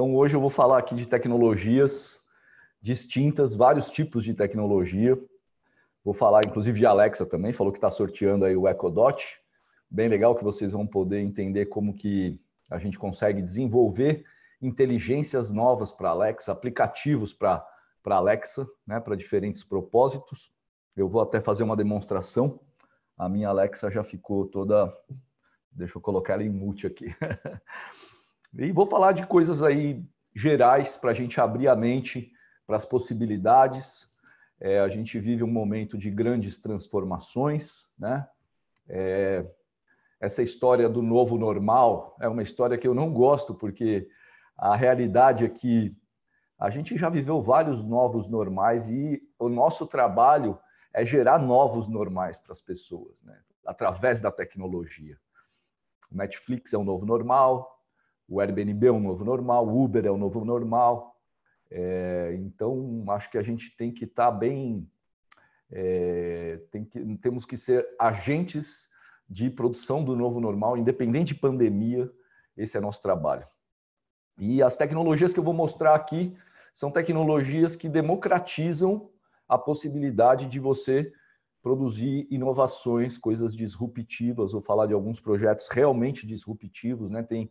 Então, hoje eu vou falar aqui de tecnologias distintas, vários tipos de tecnologia. Vou falar, inclusive, de Alexa também, falou que está sorteando aí o Echo Dot. Bem legal que vocês vão poder entender como que a gente consegue desenvolver inteligências novas para Alexa, aplicativos para Alexa, né, para diferentes propósitos. Eu vou até fazer uma demonstração. A minha Alexa já ficou toda... Deixa eu colocar ela em mute aqui. E vou falar de coisas aí gerais para a gente abrir a mente para as possibilidades. É, a gente vive um momento de grandes transformações, né? É, essa história do novo normal é uma história que eu não gosto, porque a realidade é que a gente já viveu vários novos normais e o nosso trabalho é gerar novos normais para as pessoas, né? através da tecnologia. O Netflix é um novo normal, o Airbnb é o novo normal, o Uber é o novo normal. É, então, acho que a gente tem que estar tá bem. É, tem que, temos que ser agentes de produção do novo normal, independente de pandemia, esse é nosso trabalho. E as tecnologias que eu vou mostrar aqui são tecnologias que democratizam a possibilidade de você produzir inovações, coisas disruptivas. Vou falar de alguns projetos realmente disruptivos, né? Tem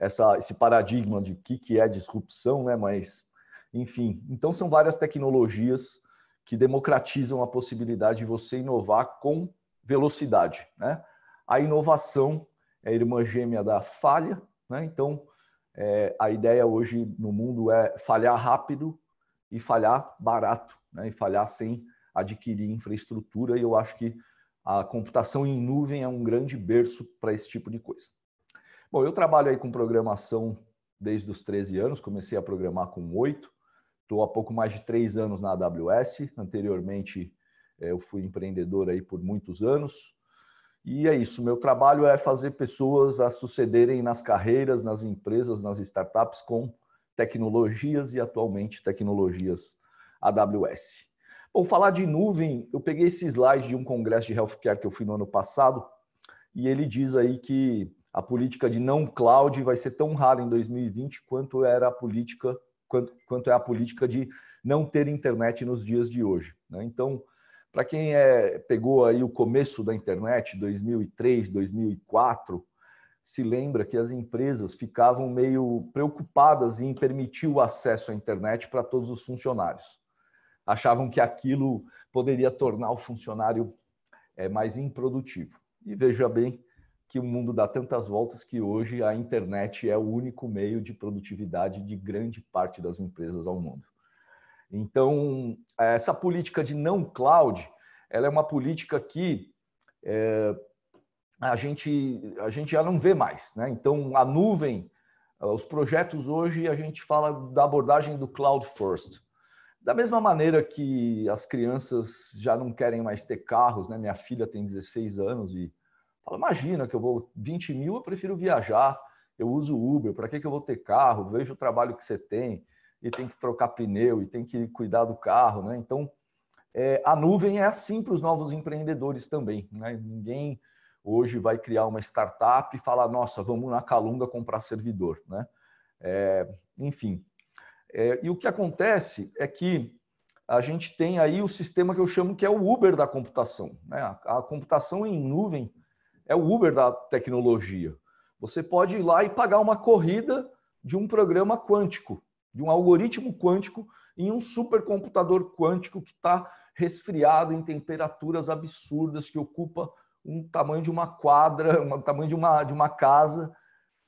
essa, esse paradigma de o que, que é disrupção, né? Mas, enfim, então são várias tecnologias que democratizam a possibilidade de você inovar com velocidade, né? A inovação é a irmã gêmea da falha, né? Então, é, a ideia hoje no mundo é falhar rápido e falhar barato, né? E falhar sem adquirir infraestrutura, e eu acho que a computação em nuvem é um grande berço para esse tipo de coisa. Bom, eu trabalho aí com programação desde os 13 anos, comecei a programar com 8, estou há pouco mais de 3 anos na AWS, anteriormente eh, eu fui empreendedor aí por muitos anos, e é isso, meu trabalho é fazer pessoas a sucederem nas carreiras, nas empresas, nas startups com tecnologias e atualmente tecnologias AWS. Bom, falar de nuvem, eu peguei esse slide de um congresso de healthcare que eu fui no ano passado e ele diz aí que a política de não cloud vai ser tão rara em 2020 quanto era a política quanto, quanto é a política de não ter internet nos dias de hoje. Né? Então, para quem é, pegou aí o começo da internet, 2003, 2004, se lembra que as empresas ficavam meio preocupadas em permitir o acesso à internet para todos os funcionários. Achavam que aquilo poderia tornar o funcionário é, mais improdutivo. E veja bem, que o mundo dá tantas voltas que hoje a internet é o único meio de produtividade de grande parte das empresas ao mundo. Então, essa política de não cloud, ela é uma política que é, a, gente, a gente já não vê mais. Né? Então, a nuvem, os projetos hoje, a gente fala da abordagem do cloud first. Da mesma maneira que as crianças já não querem mais ter carros, né? minha filha tem 16 anos e Fala, imagina que eu vou 20 mil, eu prefiro viajar, eu uso Uber, para que, que eu vou ter carro? Vejo o trabalho que você tem, e tem que trocar pneu, e tem que cuidar do carro, né? Então, é, a nuvem é assim para os novos empreendedores também, né? Ninguém hoje vai criar uma startup e falar, nossa, vamos na Calunga comprar servidor, né? É, enfim. É, e o que acontece é que a gente tem aí o sistema que eu chamo que é o Uber da computação. Né? A, a computação em nuvem é o Uber da tecnologia. Você pode ir lá e pagar uma corrida de um programa quântico, de um algoritmo quântico em um supercomputador quântico que está resfriado em temperaturas absurdas, que ocupa um tamanho de uma quadra, um tamanho de uma, de uma casa,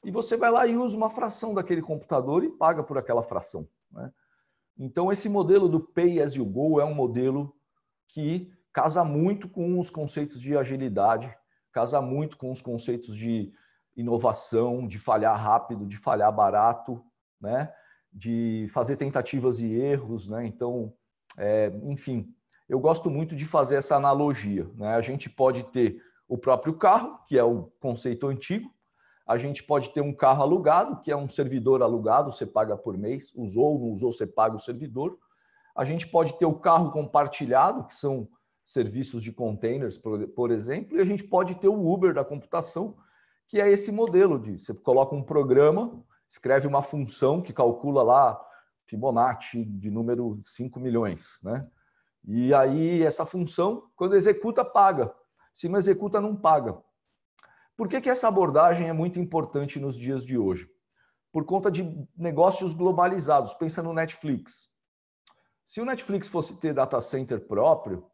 e você vai lá e usa uma fração daquele computador e paga por aquela fração. Né? Então, esse modelo do Pay as you go é um modelo que casa muito com os conceitos de agilidade casa muito com os conceitos de inovação, de falhar rápido, de falhar barato, né? de fazer tentativas e erros. Né? Então, é, enfim, eu gosto muito de fazer essa analogia. Né? A gente pode ter o próprio carro, que é o conceito antigo, a gente pode ter um carro alugado, que é um servidor alugado, você paga por mês, usou, não usou, você paga o servidor. A gente pode ter o carro compartilhado, que são serviços de containers, por, por exemplo, e a gente pode ter o Uber da computação, que é esse modelo de você coloca um programa, escreve uma função que calcula lá Fibonacci de número 5 milhões, né? E aí essa função, quando executa, paga. Se não executa, não paga. Por que, que essa abordagem é muito importante nos dias de hoje? Por conta de negócios globalizados. Pensa no Netflix. Se o Netflix fosse ter data center próprio,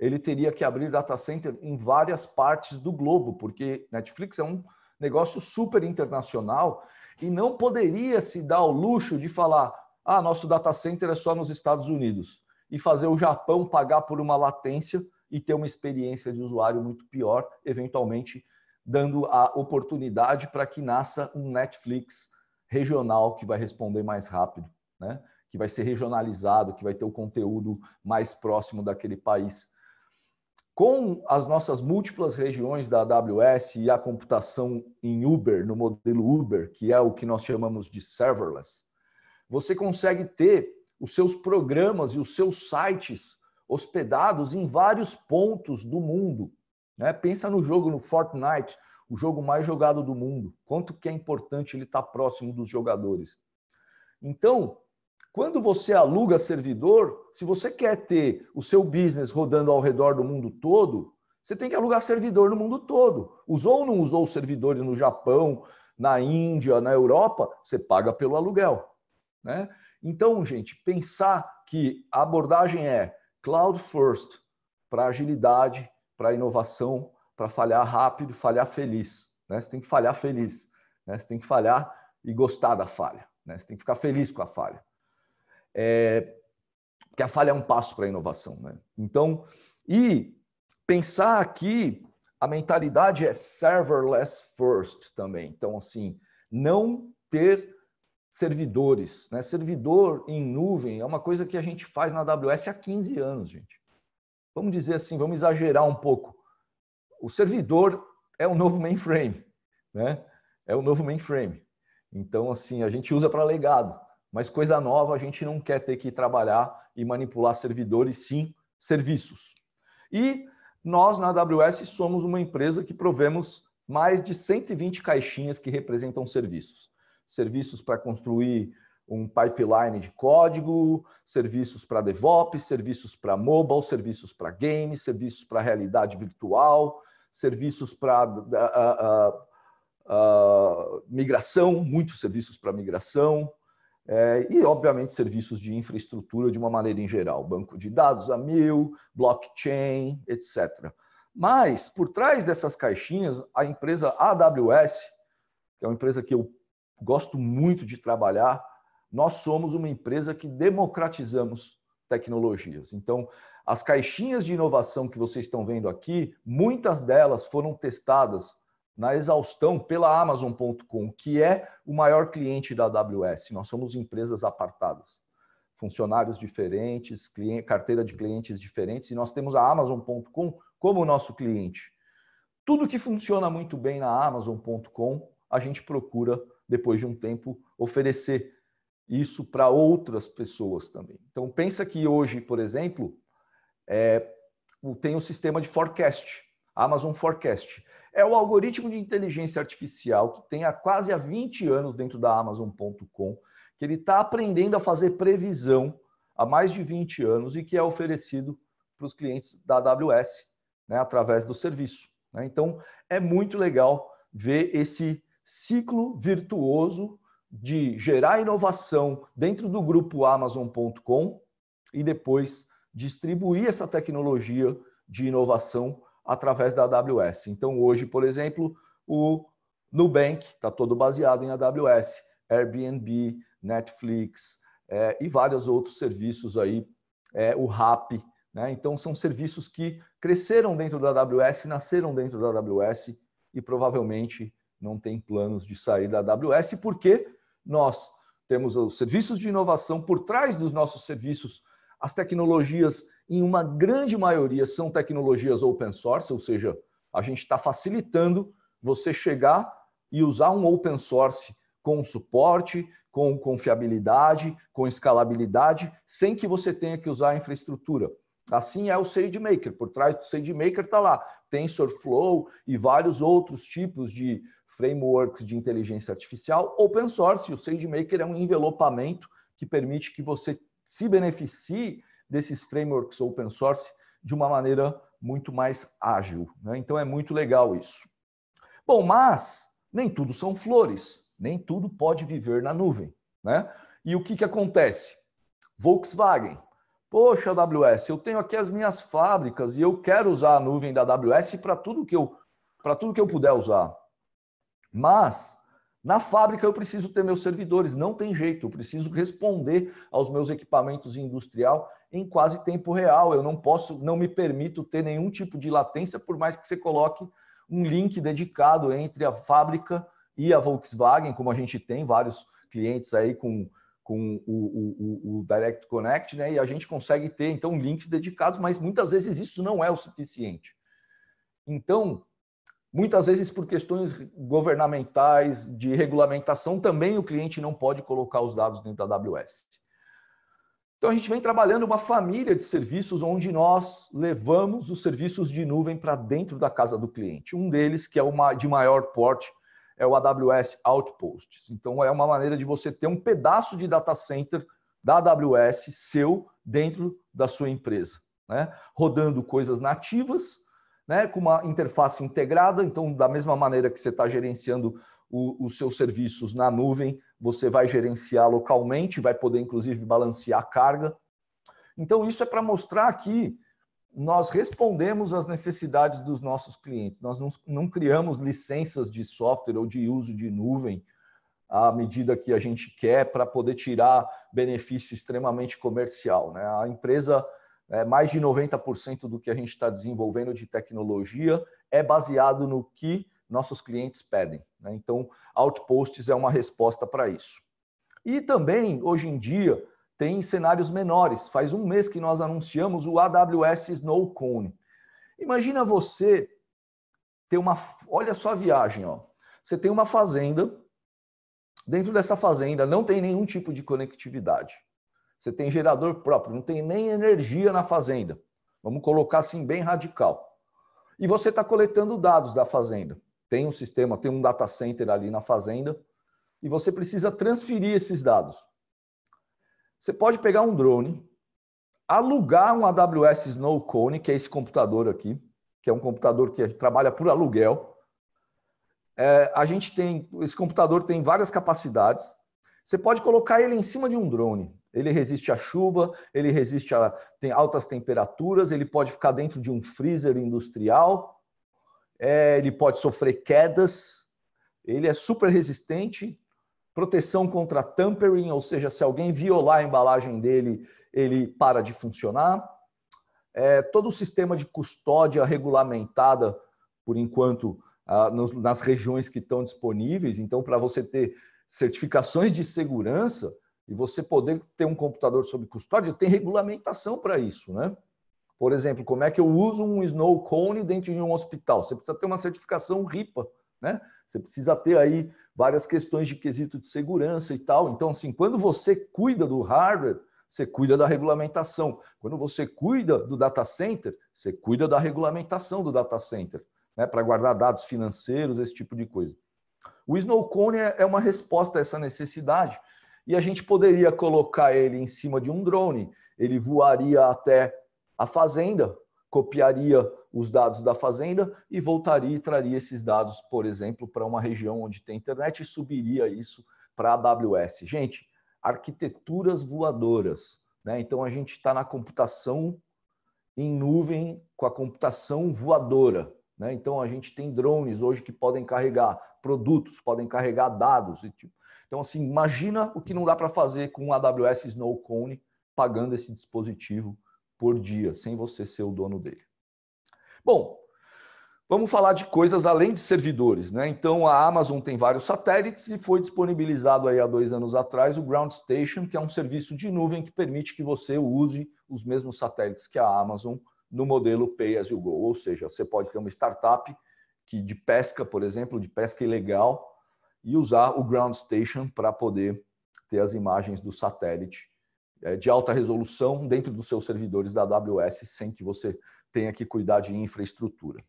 ele teria que abrir data center em várias partes do globo, porque Netflix é um negócio super internacional e não poderia se dar o luxo de falar: ah, nosso data center é só nos Estados Unidos, e fazer o Japão pagar por uma latência e ter uma experiência de usuário muito pior, eventualmente dando a oportunidade para que nasça um Netflix regional que vai responder mais rápido, né? que vai ser regionalizado, que vai ter o conteúdo mais próximo daquele país com as nossas múltiplas regiões da AWS e a computação em Uber, no modelo Uber, que é o que nós chamamos de serverless, você consegue ter os seus programas e os seus sites hospedados em vários pontos do mundo. Né? Pensa no jogo no Fortnite, o jogo mais jogado do mundo. Quanto que é importante ele estar tá próximo dos jogadores. Então, quando você aluga servidor, se você quer ter o seu business rodando ao redor do mundo todo, você tem que alugar servidor no mundo todo. Usou ou não usou servidores no Japão, na Índia, na Europa, você paga pelo aluguel. Né? Então, gente, pensar que a abordagem é cloud first para agilidade, para inovação, para falhar rápido, falhar feliz. Né? Você tem que falhar feliz. Né? Você tem que falhar e gostar da falha. Né? Você tem que ficar feliz com a falha é, que a falha é um passo para a inovação. Né? Então, e pensar aqui, a mentalidade é serverless first também. Então, assim, não ter servidores. Né? Servidor em nuvem é uma coisa que a gente faz na AWS há 15 anos, gente. Vamos dizer assim, vamos exagerar um pouco. O servidor é o novo mainframe, né? É o novo mainframe. Então, assim, a gente usa para legado. Mas coisa nova, a gente não quer ter que trabalhar e manipular servidores, sim serviços. E nós, na AWS, somos uma empresa que provemos mais de 120 caixinhas que representam serviços. Serviços para construir um pipeline de código, serviços para DevOps, serviços para mobile, serviços para games, serviços para realidade virtual, serviços para uh, uh, uh, migração, muitos serviços para migração, é, e, obviamente, serviços de infraestrutura de uma maneira em geral, banco de dados a mil, blockchain, etc. Mas, por trás dessas caixinhas, a empresa AWS, que é uma empresa que eu gosto muito de trabalhar, nós somos uma empresa que democratizamos tecnologias. Então, as caixinhas de inovação que vocês estão vendo aqui, muitas delas foram testadas na exaustão pela Amazon.com, que é o maior cliente da AWS. Nós somos empresas apartadas, funcionários diferentes, cliente, carteira de clientes diferentes, e nós temos a Amazon.com como nosso cliente. Tudo que funciona muito bem na Amazon.com, a gente procura, depois de um tempo, oferecer isso para outras pessoas também. Então, pensa que hoje, por exemplo, é, tem um sistema de forecast, Amazon Forecast. É o algoritmo de inteligência artificial que tem há quase 20 anos dentro da Amazon.com, que ele está aprendendo a fazer previsão há mais de 20 anos e que é oferecido para os clientes da AWS, né, através do serviço. Né? Então, é muito legal ver esse ciclo virtuoso de gerar inovação dentro do grupo Amazon.com e depois distribuir essa tecnologia de inovação através da AWS. Então, hoje, por exemplo, o Nubank está todo baseado em AWS, Airbnb, Netflix é, e vários outros serviços aí, é, o RAP. Né? Então, são serviços que cresceram dentro da AWS, nasceram dentro da AWS e provavelmente não tem planos de sair da AWS, porque nós temos os serviços de inovação por trás dos nossos serviços, as tecnologias em uma grande maioria, são tecnologias open source, ou seja, a gente está facilitando você chegar e usar um open source com suporte, com confiabilidade, com escalabilidade, sem que você tenha que usar a infraestrutura. Assim é o SageMaker. Por trás do SageMaker está lá TensorFlow e vários outros tipos de frameworks de inteligência artificial open source. O SageMaker é um envelopamento que permite que você se beneficie desses frameworks open source de uma maneira muito mais ágil. Né? Então é muito legal isso. Bom, mas nem tudo são flores, nem tudo pode viver na nuvem. Né? E o que, que acontece? Volkswagen. Poxa, AWS, eu tenho aqui as minhas fábricas e eu quero usar a nuvem da AWS para tudo que eu para tudo que eu puder usar. Mas na fábrica eu preciso ter meus servidores, não tem jeito, eu preciso responder aos meus equipamentos industrial em quase tempo real. Eu não posso, não me permito ter nenhum tipo de latência, por mais que você coloque um link dedicado entre a fábrica e a Volkswagen, como a gente tem vários clientes aí com, com o, o, o, Direct Connect, né? E a gente consegue ter então links dedicados, mas muitas vezes isso não é o suficiente. Então, muitas vezes por questões governamentais de regulamentação, também o cliente não pode colocar os dados dentro da AWS. Então a gente vem trabalhando uma família de serviços onde nós levamos os serviços de nuvem para dentro da casa do cliente. Um deles, que é uma de maior porte, é o AWS Outposts. Então é uma maneira de você ter um pedaço de data center da AWS seu dentro da sua empresa, né? rodando coisas nativas, né? com uma interface integrada. Então, da mesma maneira que você está gerenciando o, os seus serviços na nuvem, você vai gerenciar localmente, vai poder inclusive balancear a carga. Então, isso é para mostrar que nós respondemos às necessidades dos nossos clientes. Nós não, não criamos licenças de software ou de uso de nuvem à medida que a gente quer para poder tirar benefício extremamente comercial. Né? A empresa, é, mais de 90% do que a gente está desenvolvendo de tecnologia é baseado no que nossos clientes pedem. Né? Então, Outposts é uma resposta para isso. E também, hoje em dia, tem cenários menores. Faz um mês que nós anunciamos o AWS Snow Cone. Imagina você ter uma. Olha só a viagem, ó. Você tem uma fazenda. Dentro dessa fazenda não tem nenhum tipo de conectividade. Você tem gerador próprio, não tem nem energia na fazenda. Vamos colocar assim bem radical. E você está coletando dados da fazenda tem um sistema, tem um data center ali na fazenda e você precisa transferir esses dados. Você pode pegar um drone, alugar um AWS Snow Cone, que é esse computador aqui, que é um computador que trabalha por aluguel. É, a gente tem, esse computador tem várias capacidades. Você pode colocar ele em cima de um drone. Ele resiste à chuva, ele resiste a tem altas temperaturas, ele pode ficar dentro de um freezer industrial é, ele pode sofrer quedas, ele é super resistente, proteção contra tampering, ou seja, se alguém violar a embalagem dele, ele para de funcionar. É, todo o sistema de custódia regulamentada, por enquanto, ah, nas regiões que estão disponíveis. Então, para você ter certificações de segurança e você poder ter um computador sob custódia, tem regulamentação para isso, né? Por exemplo, como é que eu uso um snow cone dentro de um hospital? Você precisa ter uma certificação RIPA, né? Você precisa ter aí várias questões de quesito de segurança e tal. Então, assim, quando você cuida do hardware, você cuida da regulamentação. Quando você cuida do data center, você cuida da regulamentação do data center, né? Para guardar dados financeiros, esse tipo de coisa. O snow cone é, é uma resposta a essa necessidade e a gente poderia colocar ele em cima de um drone. Ele voaria até a Fazenda copiaria os dados da Fazenda e voltaria e traria esses dados, por exemplo, para uma região onde tem internet e subiria isso para a AWS. Gente, arquiteturas voadoras. Né? Então, a gente está na computação em nuvem com a computação voadora. Né? Então, a gente tem drones hoje que podem carregar produtos, podem carregar dados. E tipo. Então, assim, imagina o que não dá para fazer com o AWS Snow Cone pagando esse dispositivo por dia, sem você ser o dono dele. Bom, vamos falar de coisas além de servidores, né? Então a Amazon tem vários satélites e foi disponibilizado aí há dois anos atrás o Ground Station, que é um serviço de nuvem que permite que você use os mesmos satélites que a Amazon no modelo Pay as you go, ou seja, você pode ter uma startup que de pesca, por exemplo, de pesca ilegal e usar o Ground Station para poder ter as imagens do satélite é, de alta resolução dentro dos seus servidores da AWS, sem que você tenha que cuidar de infraestrutura.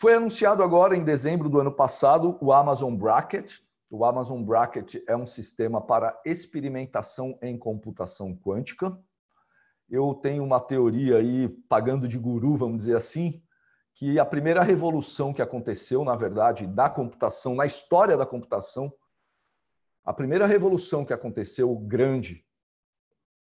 Foi anunciado agora, em dezembro do ano passado, o Amazon Bracket. O Amazon Bracket é um sistema para experimentação em computação quântica. Eu tenho uma teoria aí, pagando de guru, vamos dizer assim, que a primeira revolução que aconteceu, na verdade, da computação, na história da computação, a primeira revolução que aconteceu grande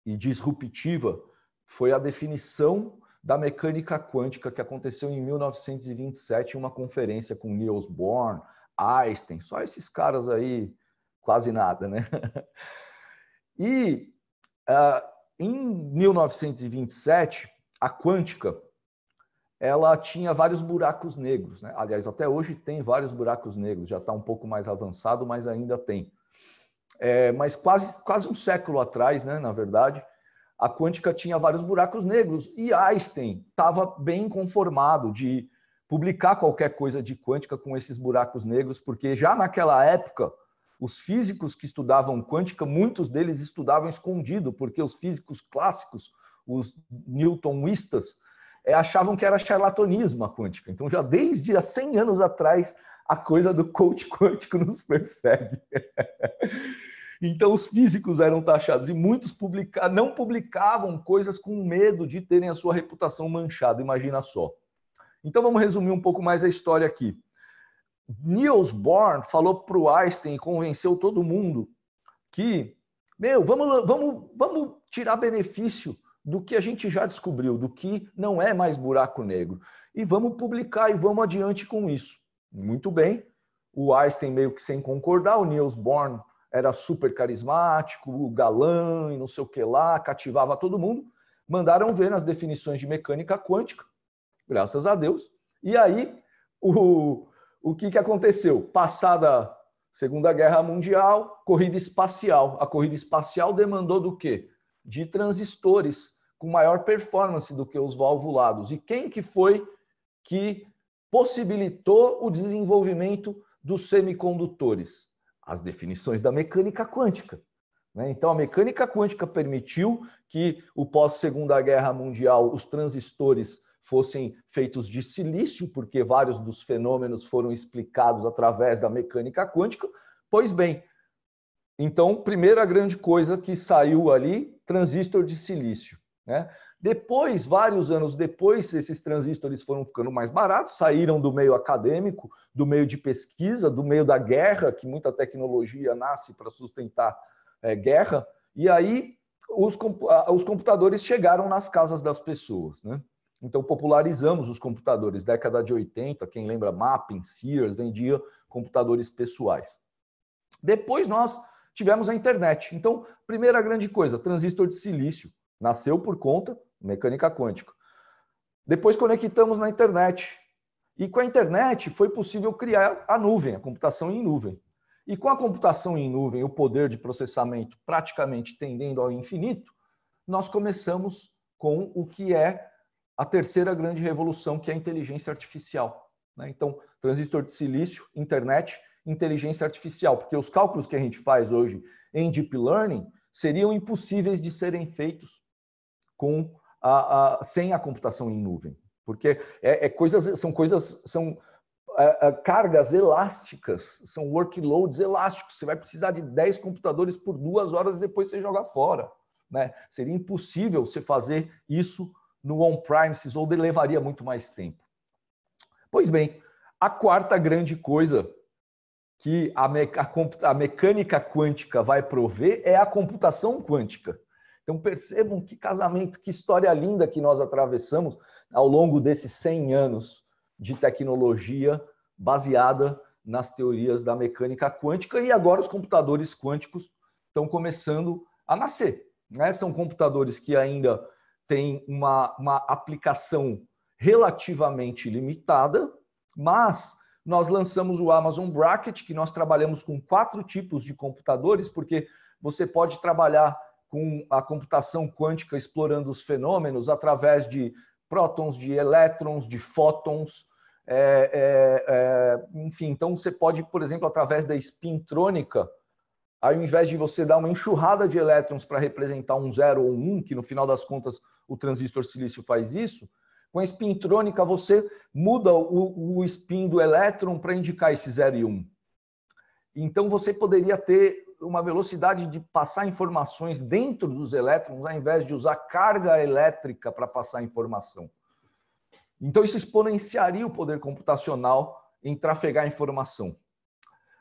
e disruptiva foi a definição da mecânica quântica que aconteceu em 1927 em uma conferência com Niels Bohr, Einstein, só esses caras aí, quase nada, né? E uh, em 1927, a quântica ela tinha vários buracos negros. Né? Aliás, até hoje tem vários buracos negros, já está um pouco mais avançado, mas ainda tem é, mas quase, quase um século atrás, né, na verdade, a quântica tinha vários buracos negros e Einstein estava bem conformado de publicar qualquer coisa de quântica com esses buracos negros, porque já naquela época os físicos que estudavam quântica, muitos deles estudavam escondido, porque os físicos clássicos, os newtonistas, é, achavam que era charlatanismo a quântica. Então, já desde há 100 anos atrás, a coisa do coach quântico nos persegue. Então, os físicos eram taxados e muitos publica não publicavam coisas com medo de terem a sua reputação manchada, imagina só. Então, vamos resumir um pouco mais a história aqui. Niels Born falou para o Einstein e convenceu todo mundo que, meu, vamos, vamos, vamos tirar benefício do que a gente já descobriu, do que não é mais buraco negro. E vamos publicar e vamos adiante com isso. Muito bem. O Einstein meio que sem concordar, o Niels Bohr era super carismático, galã e não sei o que lá, cativava todo mundo. Mandaram ver nas definições de mecânica quântica, graças a Deus. E aí, o, o que, que aconteceu? Passada Segunda Guerra Mundial, corrida espacial. A corrida espacial demandou do quê? De transistores com maior performance do que os valvulados. E quem que foi que possibilitou o desenvolvimento dos semicondutores, as definições da mecânica quântica. Né? Então, a mecânica quântica permitiu que, o pós-Segunda Guerra Mundial, os transistores fossem feitos de silício, porque vários dos fenômenos foram explicados através da mecânica quântica. Pois bem, então, primeira grande coisa que saiu ali, transistor de silício. Né? Depois, vários anos depois, esses transistores foram ficando mais baratos, saíram do meio acadêmico, do meio de pesquisa, do meio da guerra, que muita tecnologia nasce para sustentar é, guerra, e aí os, os computadores chegaram nas casas das pessoas, né? Então, popularizamos os computadores. Década de 80, quem lembra Mapping, Sears, vendia computadores pessoais. Depois nós tivemos a internet. Então, primeira grande coisa, transistor de silício. Nasceu por conta mecânica quântica. Depois conectamos na internet. E com a internet foi possível criar a nuvem, a computação em nuvem. E com a computação em nuvem, o poder de processamento praticamente tendendo ao infinito, nós começamos com o que é a terceira grande revolução, que é a inteligência artificial. Né? Então, transistor de silício, internet, inteligência artificial, porque os cálculos que a gente faz hoje em deep learning seriam impossíveis de serem feitos com a, a, sem a computação em nuvem, porque é, é coisas, são coisas, são é, é, cargas elásticas, são workloads elásticos. Você vai precisar de 10 computadores por duas horas e depois você joga fora. Né? Seria impossível você fazer isso no on-premises ou levaria muito mais tempo. Pois bem, a quarta grande coisa que a, mecânica quântica vai prover é a computação quântica. Então percebam que casamento, que história linda que nós atravessamos ao longo desses 100 anos de tecnologia baseada nas teorias da mecânica quântica e agora os computadores quânticos estão começando a nascer. Né? São computadores que ainda têm uma, uma aplicação relativamente limitada, mas nós lançamos o Amazon Bracket, que nós trabalhamos com quatro tipos de computadores, porque você pode trabalhar com a computação quântica explorando os fenômenos através de prótons, de elétrons, de fótons. É, é, é, enfim, então você pode, por exemplo, através da espintrônica, ao invés de você dar uma enxurrada de elétrons para representar um zero ou um, que no final das contas o transistor silício faz isso, com a espintrônica você muda o, o spin do elétron para indicar esse zero e um. Então você poderia ter uma velocidade de passar informações dentro dos elétrons, ao invés de usar carga elétrica para passar informação. Então, isso exponenciaria o poder computacional em trafegar informação.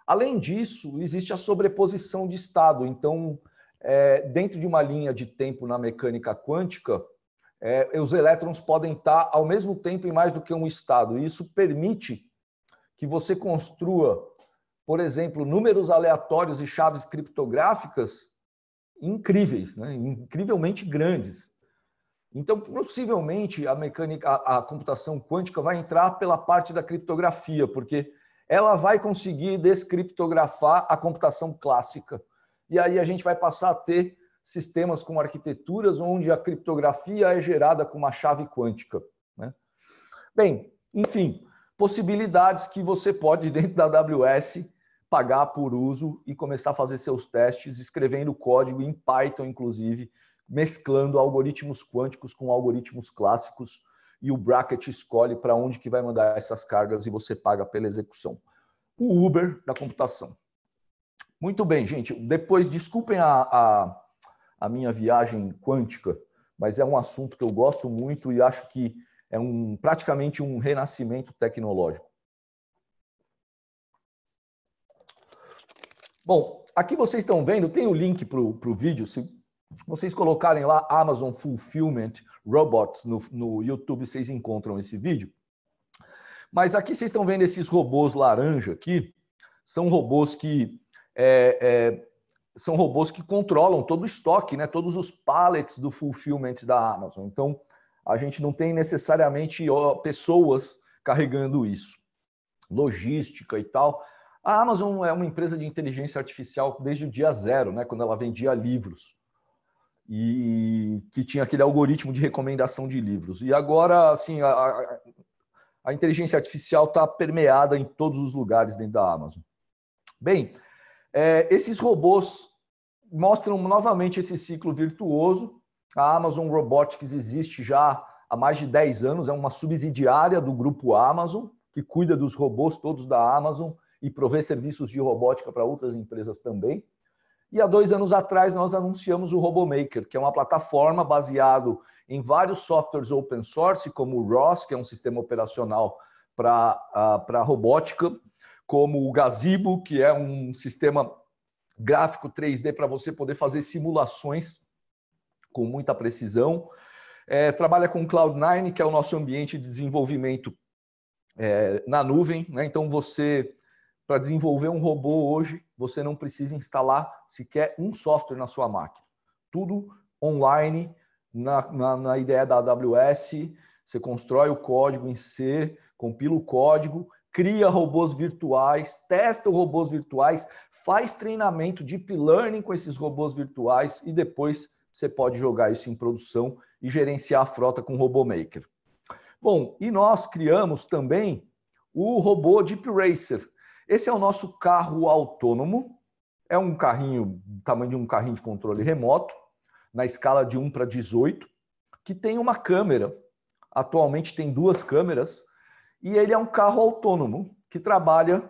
Além disso, existe a sobreposição de estado. Então, é, dentro de uma linha de tempo na mecânica quântica, é, os elétrons podem estar ao mesmo tempo em mais do que um estado. E isso permite que você construa por exemplo, números aleatórios e chaves criptográficas incríveis, né? incrivelmente grandes. Então, possivelmente a mecânica, a, a, computação quântica vai entrar pela parte da criptografia, porque ela vai conseguir descriptografar a computação clássica. E aí a gente vai passar a ter sistemas com arquiteturas onde a criptografia é gerada com uma chave quântica. Né? Bem, enfim, possibilidades que você pode, dentro da AWS, pagar por uso e começar a fazer seus testes, escrevendo código em Python, inclusive, mesclando algoritmos quânticos com algoritmos clássicos e o bracket escolhe para onde que vai mandar essas cargas e você paga pela execução. O Uber da computação. Muito bem, gente. Depois, desculpem a, a, a minha viagem quântica, mas é um assunto que eu gosto muito e acho que é um praticamente um renascimento tecnológico. Bom, aqui vocês estão vendo, tem o link para o vídeo. Se vocês colocarem lá Amazon Fulfillment Robots no, no YouTube, vocês encontram esse vídeo. Mas aqui vocês estão vendo esses robôs laranja aqui. São robôs que é, é, são robôs que controlam todo o estoque, né? todos os pallets do fulfillment da Amazon. Então, a gente não tem necessariamente pessoas carregando isso. Logística e tal a Amazon é uma empresa de inteligência artificial desde o dia zero, né, quando ela vendia livros e que tinha aquele algoritmo de recomendação de livros. E agora, assim, a, a inteligência artificial está permeada em todos os lugares dentro da Amazon. Bem, é, esses robôs mostram novamente esse ciclo virtuoso. A Amazon Robotics existe já há mais de 10 anos, é uma subsidiária do grupo Amazon, que cuida dos robôs todos da Amazon e prover serviços de robótica para outras empresas também. E há dois anos atrás nós anunciamos o RoboMaker, que é uma plataforma baseado em vários softwares open source, como o ROS, que é um sistema operacional ah, para robótica, como o Gazebo, que é um sistema gráfico 3D para você poder fazer simulações com muita precisão. É, trabalha com Cloud9, que é o nosso ambiente de desenvolvimento é, na nuvem. Né? Então, você para desenvolver um robô hoje, você não precisa instalar sequer um software na sua máquina. Tudo online, na, na, na ideia da AWS, você constrói o código em C, compila o código, cria robôs virtuais, testa robôs virtuais, faz treinamento de deep learning com esses robôs virtuais e depois você pode jogar isso em produção e gerenciar a frota com o RoboMaker. Bom, e nós criamos também o robô Deep Racer, esse é o nosso carro autônomo. É um carrinho, tamanho de um carrinho de controle remoto, na escala de 1 para 18, que tem uma câmera. Atualmente tem duas câmeras. E ele é um carro autônomo que trabalha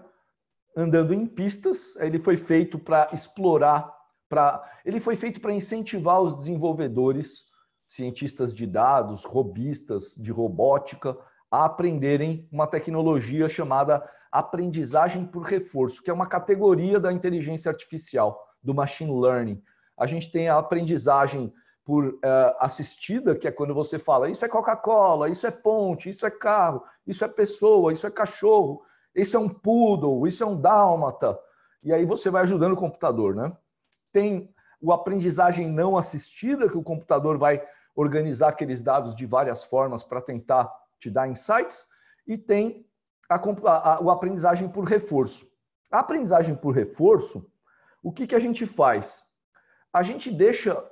andando em pistas. Ele foi feito para explorar, para ele foi feito para incentivar os desenvolvedores, cientistas de dados, robistas de robótica, a aprenderem uma tecnologia chamada aprendizagem por reforço, que é uma categoria da inteligência artificial, do machine learning. A gente tem a aprendizagem por eh, assistida, que é quando você fala isso é Coca-Cola, isso é ponte, isso é carro, isso é pessoa, isso é cachorro, isso é um poodle, isso é um dálmata. E aí você vai ajudando o computador, né? Tem o aprendizagem não assistida, que o computador vai organizar aqueles dados de várias formas para tentar te dá insights, e tem a, a, a, aprendizagem por reforço. A aprendizagem por reforço, o que, que a gente faz? A gente deixa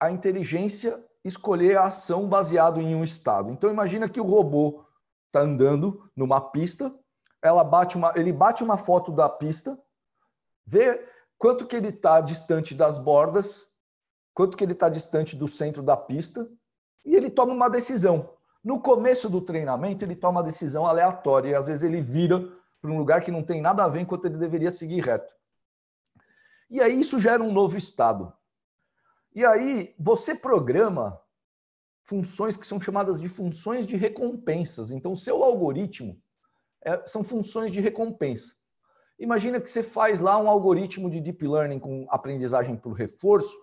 a inteligência escolher a ação baseado em um estado. Então imagina que o robô está andando numa pista, ela bate uma, ele bate uma foto da pista, vê quanto que ele está distante das bordas, quanto que ele está distante do centro da pista, e ele toma uma decisão. No começo do treinamento, ele toma uma decisão aleatória e às vezes ele vira para um lugar que não tem nada a ver enquanto ele deveria seguir reto. E aí isso gera um novo estado. E aí você programa funções que são chamadas de funções de recompensas. Então, o seu algoritmo é, são funções de recompensa. Imagina que você faz lá um algoritmo de deep learning com aprendizagem por reforço,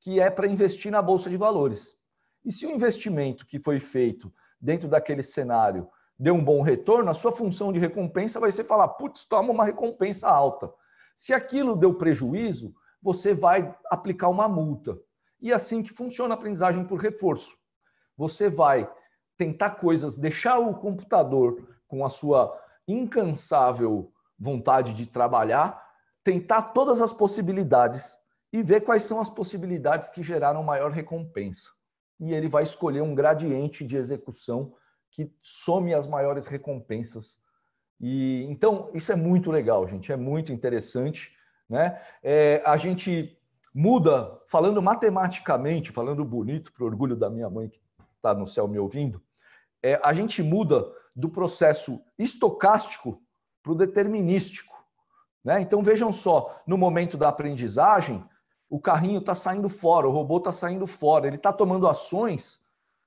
que é para investir na bolsa de valores. E se o investimento que foi feito dentro daquele cenário deu um bom retorno, a sua função de recompensa vai ser falar, putz, toma uma recompensa alta. Se aquilo deu prejuízo, você vai aplicar uma multa. E é assim que funciona a aprendizagem por reforço. Você vai tentar coisas, deixar o computador com a sua incansável vontade de trabalhar, tentar todas as possibilidades e ver quais são as possibilidades que geraram maior recompensa e ele vai escolher um gradiente de execução que some as maiores recompensas. E então isso é muito legal, gente, é muito interessante, né? É, a gente muda, falando matematicamente, falando bonito, para orgulho da minha mãe que está no céu me ouvindo, é, a gente muda do processo estocástico para o determinístico. Né? Então vejam só, no momento da aprendizagem, o carrinho está saindo fora, o robô está saindo fora, ele está tomando ações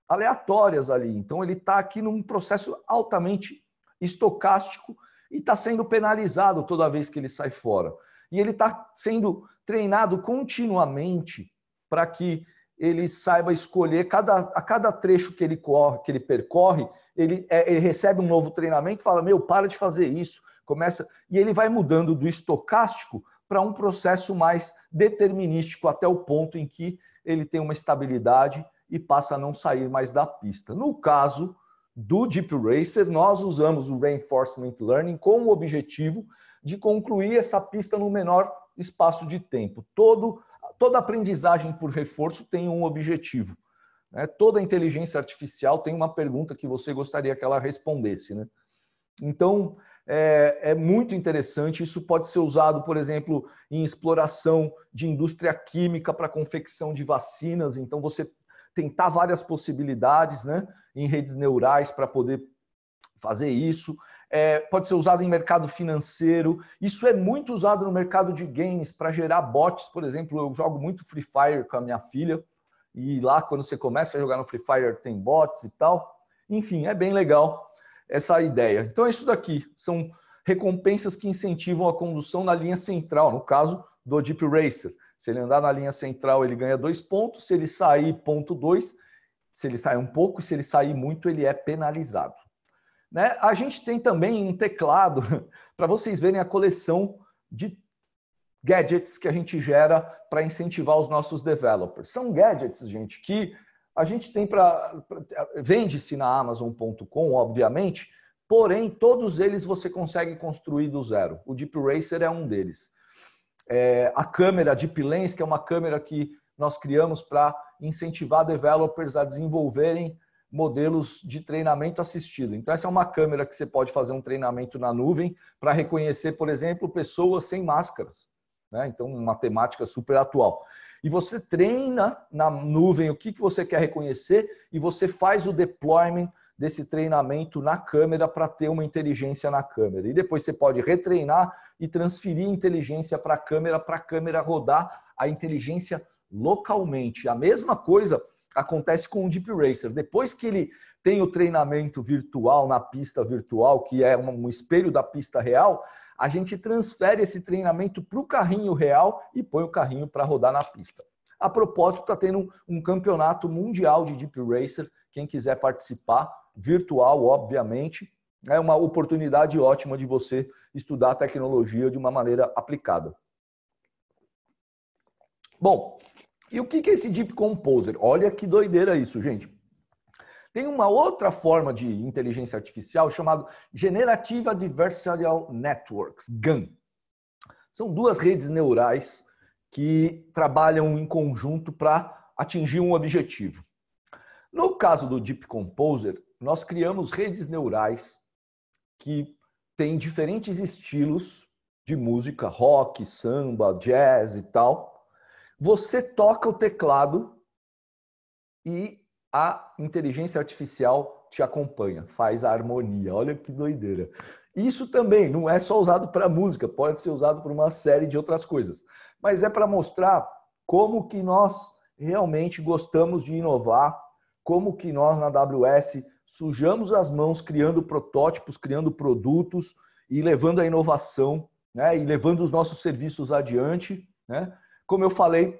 aleatórias ali. Então, ele está aqui num processo altamente estocástico e está sendo penalizado toda vez que ele sai fora. E ele está sendo treinado continuamente para que ele saiba escolher cada, a cada trecho que ele corre, que ele percorre, ele, é, ele recebe um novo treinamento, fala meu para de fazer isso, começa e ele vai mudando do estocástico para um processo mais determinístico até o ponto em que ele tem uma estabilidade e passa a não sair mais da pista. No caso do Deep Racer, nós usamos o Reinforcement Learning com o objetivo de concluir essa pista no menor espaço de tempo. Todo, toda aprendizagem por reforço tem um objetivo. Né? Toda inteligência artificial tem uma pergunta que você gostaria que ela respondesse. Né? Então, é, é, muito interessante. Isso pode ser usado, por exemplo, em exploração de indústria química para confecção de vacinas. Então, você tentar várias possibilidades né, em redes neurais para poder fazer isso. É, pode ser usado em mercado financeiro. Isso é muito usado no mercado de games para gerar bots. Por exemplo, eu jogo muito Free Fire com a minha filha. E lá, quando você começa a jogar no Free Fire, tem bots e tal. Enfim, é bem legal essa ideia. Então é isso daqui, são recompensas que incentivam a condução na linha central, no caso do Deep Racer. Se ele andar na linha central, ele ganha dois pontos, se ele sair ponto dois, se ele sair um pouco, se ele sair muito, ele é penalizado. Né? A gente tem também um teclado para vocês verem a coleção de gadgets que a gente gera para incentivar os nossos developers. São gadgets, gente, que a gente tem para. Vende-se na Amazon.com, obviamente, porém, todos eles você consegue construir do zero. O Deep Racer é um deles. É, a câmera Deep Lens, que é uma câmera que nós criamos para incentivar developers a desenvolverem modelos de treinamento assistido. Então, essa é uma câmera que você pode fazer um treinamento na nuvem para reconhecer, por exemplo, pessoas sem máscaras. Né? Então, uma temática super atual. E você treina na nuvem o que, que você quer reconhecer e você faz o deployment desse treinamento na câmera para ter uma inteligência na câmera. E depois você pode retreinar e transferir inteligência para a câmera, para a câmera rodar a inteligência localmente. A mesma coisa acontece com o Deep Racer. Depois que ele tem o treinamento virtual na pista virtual, que é um espelho da pista real, a gente transfere esse treinamento para o carrinho real e põe o carrinho para rodar na pista. A propósito, está tendo um campeonato mundial de Deep Racer. Quem quiser participar, virtual, obviamente, é uma oportunidade ótima de você estudar a tecnologia de uma maneira aplicada. Bom, e o que é esse Deep Composer? Olha que doideira isso, gente. Tem uma outra forma de inteligência artificial chamada Generative Adversarial Networks, GAN. São duas redes neurais que trabalham em conjunto para atingir um objetivo. No caso do Deep Composer, nós criamos redes neurais que têm diferentes estilos de música, rock, samba, jazz e tal. Você toca o teclado e a inteligência artificial te acompanha, faz a harmonia. Olha que doideira. Isso também não é só usado para música, pode ser usado para uma série de outras coisas. Mas é para mostrar como que nós realmente gostamos de inovar, como que nós na AWS sujamos as mãos criando protótipos, criando produtos e levando a inovação, né? E levando os nossos serviços adiante, né? Como eu falei,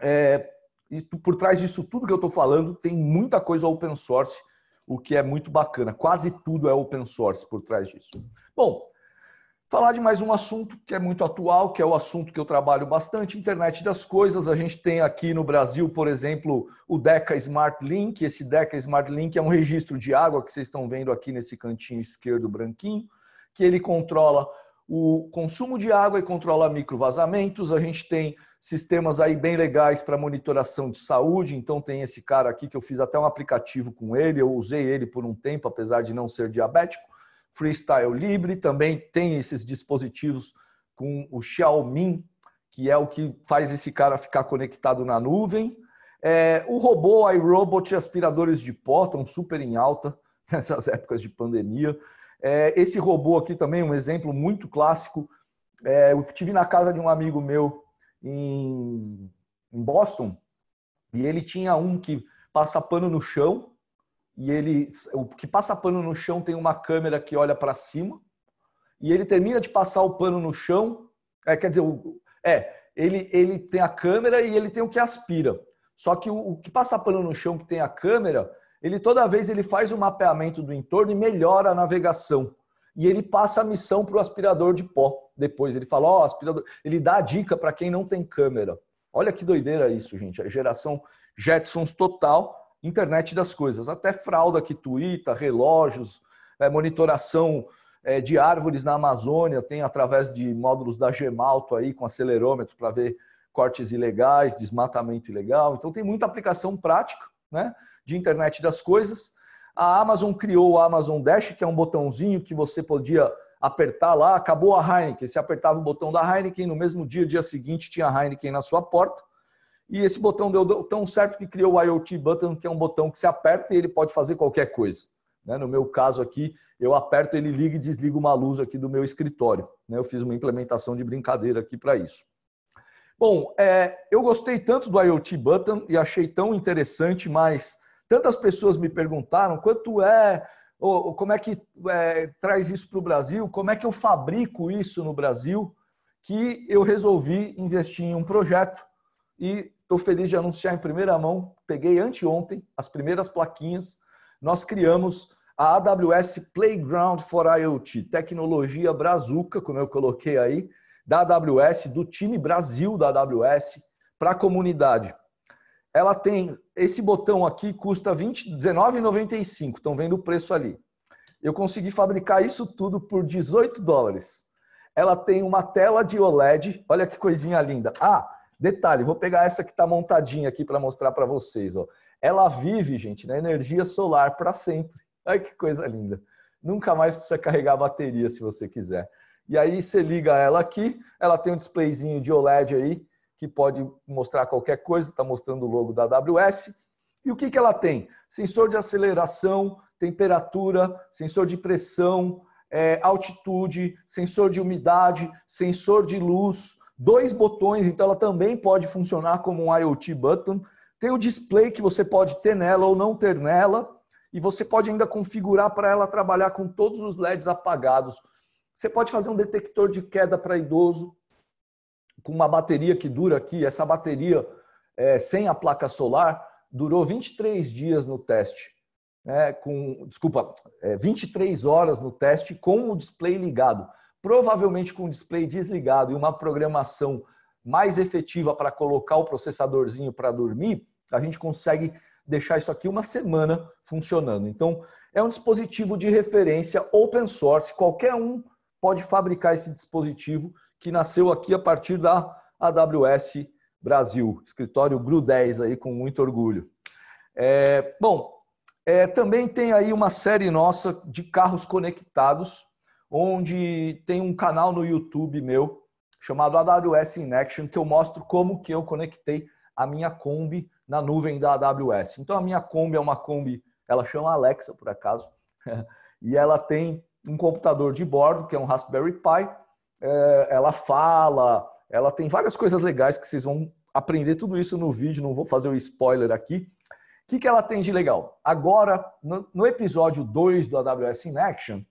é, e por trás disso tudo que eu estou falando, tem muita coisa open source, o que é muito bacana. Quase tudo é open source por trás disso. Bom, falar de mais um assunto que é muito atual, que é o assunto que eu trabalho bastante, internet das coisas. A gente tem aqui no Brasil, por exemplo, o Deca Smart Link. Esse Deca Smart Link é um registro de água que vocês estão vendo aqui nesse cantinho esquerdo branquinho, que ele controla o consumo de água e controla microvazamentos. A gente tem sistemas aí bem legais para monitoração de saúde. Então tem esse cara aqui que eu fiz até um aplicativo com ele, eu usei ele por um tempo, apesar de não ser diabético. Freestyle Libre também tem esses dispositivos com o Xiaomi, que é o que faz esse cara ficar conectado na nuvem. É, o robô iRobot aspiradores de pó estão super em alta nessas épocas de pandemia. É, esse robô aqui também é um exemplo muito clássico. É, eu tive na casa de um amigo meu em, em Boston e ele tinha um que passa pano no chão e ele o que passa pano no chão tem uma câmera que olha para cima e ele termina de passar o pano no chão é, quer dizer o, é ele ele tem a câmera e ele tem o que aspira só que o, o, que passa pano no chão que tem a câmera ele toda vez ele faz o mapeamento do entorno e melhora a navegação e ele passa a missão para o aspirador de pó. Depois ele fala, ó, oh, aspirador. Ele dá a dica para quem não tem câmera. Olha que doideira isso, gente. A é geração Jetsons total, internet das coisas. Até fralda que tuita, relógios, é, monitoração é, de árvores na Amazônia, tem através de módulos da Gemalto aí com acelerômetro para ver cortes ilegais, desmatamento ilegal. Então tem muita aplicação prática né, de internet das coisas. A Amazon criou o Amazon Dash, que é um botãozinho que você podia apertar lá, acabou a Heineken. Você apertava o botão da Heineken, no mesmo dia, dia seguinte, tinha a Heineken na sua porta. E esse botão deu tão certo que criou o IoT Button, que é um botão que se aperta e ele pode fazer qualquer coisa. Né? No meu caso aqui, eu aperto, ele liga e desliga uma luz aqui do meu escritório. Né? Eu fiz uma implementação de brincadeira aqui para isso. Bom, é, eu gostei tanto do IoT Button e achei tão interessante, mas Tantas pessoas me perguntaram quanto é, ou, como é que é, traz isso para o Brasil, como é que eu fabrico isso no Brasil, que eu resolvi investir em um projeto e estou feliz de anunciar em primeira mão, peguei anteontem as primeiras plaquinhas, nós criamos a AWS Playground for IoT, tecnologia brazuca, como eu coloquei aí, da AWS, do time Brasil da AWS, para a comunidade. Ela tem esse botão aqui custa R$19,95, estão vendo o preço ali. Eu consegui fabricar isso tudo por 18 dólares. Ela tem uma tela de OLED, olha que coisinha linda. Ah, detalhe, vou pegar essa que está montadinha aqui para mostrar para vocês. Ó. Ela vive, gente, na energia solar para sempre. Olha que coisa linda. Nunca mais precisa carregar a bateria se você quiser. E aí você liga ela aqui, ela tem um displayzinho de OLED aí, que pode mostrar qualquer coisa, está mostrando o logo da AWS. E o que, que ela tem? Sensor de aceleração, temperatura, sensor de pressão, é, altitude, sensor de umidade, sensor de luz, dois botões, então ela também pode funcionar como um IoT button. Tem o display que você pode ter nela ou não ter nela, e você pode ainda configurar para ela trabalhar com todos os LEDs apagados. Você pode fazer um detector de queda para idoso, com uma bateria que dura aqui, essa bateria é, sem a placa solar durou 23 dias no teste. Né, com, desculpa, é, 23 horas no teste com o display ligado. Provavelmente com o display desligado e uma programação mais efetiva para colocar o processadorzinho para dormir, a gente consegue deixar isso aqui uma semana funcionando. Então, é um dispositivo de referência open source, qualquer um pode fabricar esse dispositivo que nasceu aqui a partir da AWS Brasil, escritório GRU 10 aí com muito orgulho. É, bom, é, também tem aí uma série nossa de carros conectados, onde tem um canal no YouTube meu chamado AWS in Action, que eu mostro como que eu conectei a minha Kombi na nuvem da AWS. Então a minha Kombi é uma Kombi, ela chama Alexa por acaso, e ela tem um computador de bordo, que é um Raspberry Pi, é, ela fala, ela tem várias coisas legais que vocês vão aprender tudo isso no vídeo, não vou fazer o um spoiler aqui. O que, que ela tem de legal? Agora, no, episódio 2 do AWS in Action,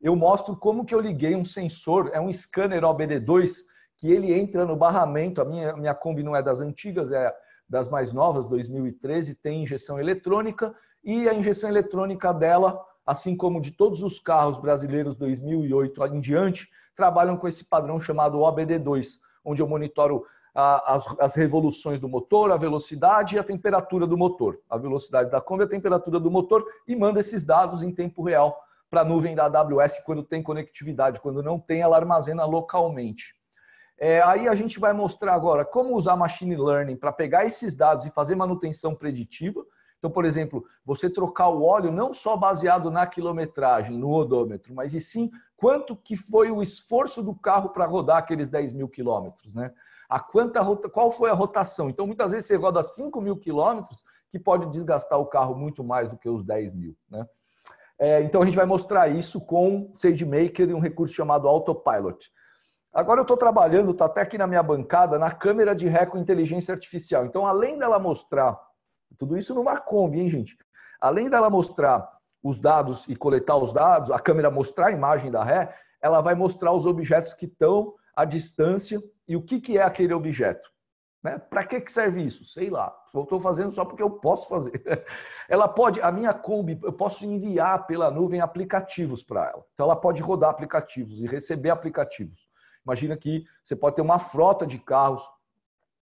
eu mostro como que eu liguei um sensor, é um scanner OBD2, que ele entra no barramento, a minha, minha Kombi não é das antigas, é das mais novas, 2013, tem injeção eletrônica, e a injeção eletrônica dela, assim como de todos os carros brasileiros 2008 em diante, trabalham com esse padrão chamado OBD2, onde eu monitoro a, as, as, revoluções do motor, a velocidade e a temperatura do motor. A velocidade da Kombi, a temperatura do motor e mando esses dados em tempo real para a nuvem da AWS quando tem conectividade, quando não tem, ela armazena localmente. É, aí a gente vai mostrar agora como usar machine learning para pegar esses dados e fazer manutenção preditiva. Então, por exemplo, você trocar o óleo não só baseado na quilometragem, no odômetro, mas e sim quanto que foi o esforço do carro para rodar aqueles 10 mil quilômetros, né? A quanta, qual foi a rotação? Então, muitas vezes você roda 5 mil quilômetros, que pode desgastar o carro muito mais do que os 10 mil, né? É, então, a gente vai mostrar isso com SageMaker e um recurso chamado Autopilot. Agora eu estou trabalhando, está até aqui na minha bancada, na câmera de ré com inteligência artificial. Então, além dela mostrar tudo isso numa Kombi, hein, gente? Além dela mostrar os dados e coletar os dados, a câmera mostrar a imagem da ré, ela vai mostrar os objetos que estão à distância e o que, que é aquele objeto. Né? Para que, que serve isso? Sei lá. Estou fazendo só porque eu posso fazer. Ela pode, a minha Kombi, eu posso enviar pela nuvem aplicativos para ela. Então ela pode rodar aplicativos e receber aplicativos. Imagina que você pode ter uma frota de carros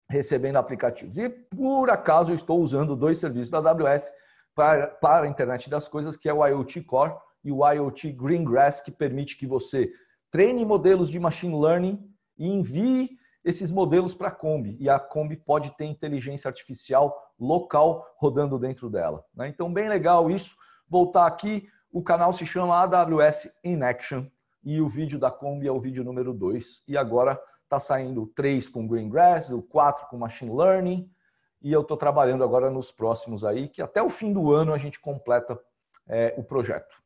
recebendo aplicativos. E por acaso eu estou usando dois serviços da AWS para, para a internet das coisas, que é o IoT Core e o IoT Greengrass, que permite que você treine modelos de machine learning e envie esses modelos para a Kombi. E a Kombi pode ter inteligência artificial local rodando dentro dela. Né? Então, bem legal isso. Voltar aqui, o canal se chama AWS In Action e o vídeo da Kombi é o vídeo número 2. E agora está saindo o 3 com Greengrass, o 4 com Machine Learning, e eu estou trabalhando agora nos próximos aí, que até o fim do ano a gente completa é, o projeto.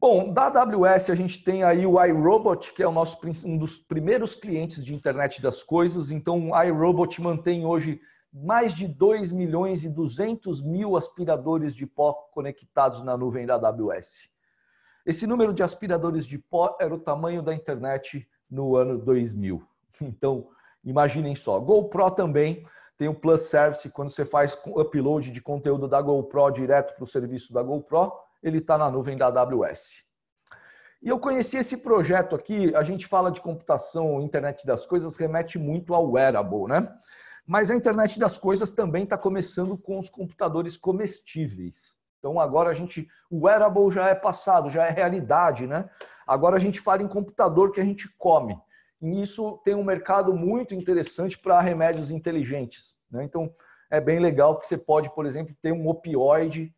Bom, da AWS a gente tem aí o iRobot, que é o nosso um dos primeiros clientes de internet das coisas. Então, o iRobot mantém hoje mais de 2 milhões e 200 mil aspiradores de pó conectados na nuvem da AWS. Esse número de aspiradores de pó era o tamanho da internet no ano 2000. Então, imaginem só. GoPro também tem o Plus Service, quando você faz upload de conteúdo da GoPro direto para o serviço da GoPro, ele está na nuvem da AWS. E eu conheci esse projeto aqui, a gente fala de computação, internet das coisas, remete muito ao wearable, né? Mas a internet das coisas também está começando com os computadores comestíveis. Então agora a gente, o wearable já é passado, já é realidade, né? Agora a gente fala em computador que a gente come. E isso tem um mercado muito interessante para remédios inteligentes. Né? Então, é bem legal que você pode, por exemplo, ter um opioide,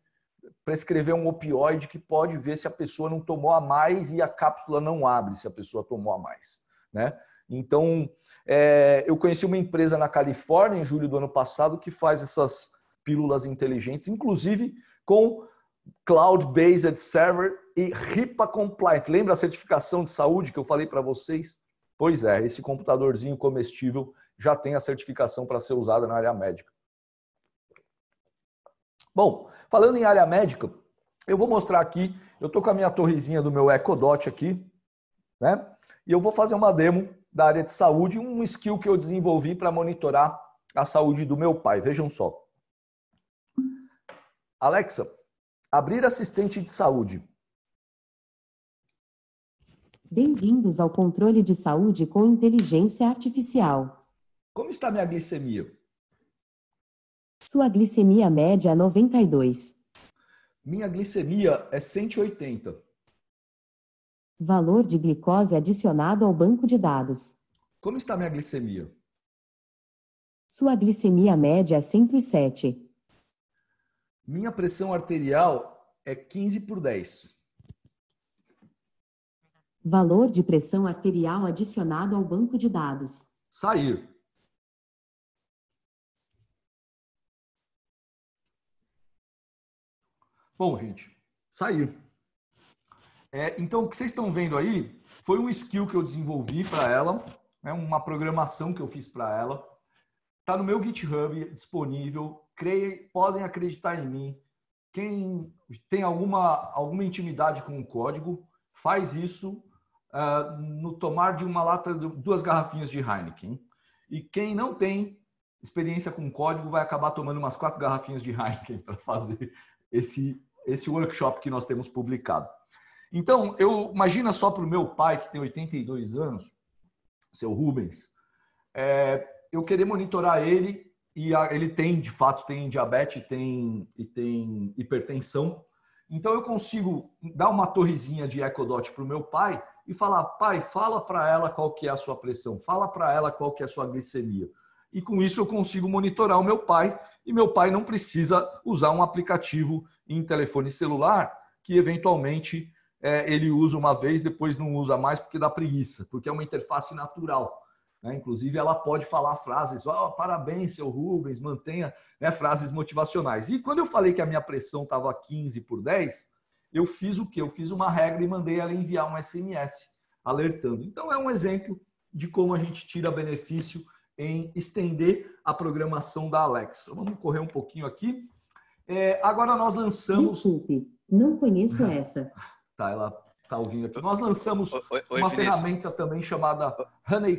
prescrever um opioide que pode ver se a pessoa não tomou a mais e a cápsula não abre se a pessoa tomou a mais. Né? Então, é, eu conheci uma empresa na Califórnia em julho do ano passado que faz essas pílulas inteligentes, inclusive com cloud-based server e HIPAA compliant. Lembra a certificação de saúde que eu falei para vocês? Pois é, esse computadorzinho comestível já tem a certificação para ser usada na área médica. Bom, falando em área médica, eu vou mostrar aqui, eu estou com a minha torrezinha do meu EcoDot aqui, né? E eu vou fazer uma demo da área de saúde, um skill que eu desenvolvi para monitorar a saúde do meu pai. Vejam só. Alexa, abrir assistente de saúde. Bem-vindos ao controle de saúde com inteligência artificial. Como está minha glicemia? Sua glicemia média é 92. Minha glicemia é 180. Valor de glicose adicionado ao banco de dados. Como está minha glicemia? Sua glicemia média é 107. Minha pressão arterial é 15 por 10. Valor de pressão arterial adicionado ao banco de dados. Sair. Bom, gente, sair. É, então, o que vocês estão vendo aí foi um skill que eu desenvolvi para ela, né, uma programação que eu fiz para ela. Está no meu GitHub disponível. Creio, podem acreditar em mim. Quem tem alguma, alguma intimidade com o código, faz isso uh, no tomar de uma lata, duas garrafinhas de Heineken. E quem não tem experiência com código vai acabar tomando umas quatro garrafinhas de Heineken para fazer esse, esse workshop que nós temos publicado. Então, eu imagina só para o meu pai, que tem 82 anos, seu Rubens, é, eu querer monitorar ele, e a, ele tem, de fato, tem diabetes tem, e tem hipertensão. Então, eu consigo dar uma torrezinha de EcoDot para o meu pai e falar, pai, fala para ela qual que é a sua pressão, fala para ela qual que é a sua glicemia. E com isso eu consigo monitorar o meu pai e meu pai não precisa usar um aplicativo em telefone celular que eventualmente é, ele usa uma vez, depois não usa mais porque dá preguiça, porque é uma interface natural. Né? Inclusive ela pode falar frases, oh, parabéns, seu Rubens, mantenha né, frases motivacionais. E quando eu falei que a minha pressão estava 15 por 10, eu fiz o que, Eu fiz uma regra e mandei ela enviar um SMS alertando. Então, é um exemplo de como a gente tira benefício em estender a programação da Alexa. Vamos correr um pouquinho aqui. É, agora nós lançamos. Desculpe, não conheço uhum. essa. tá, ela tá ouvindo aqui. Nós lançamos oi, oi, uma Vinícius. ferramenta também chamada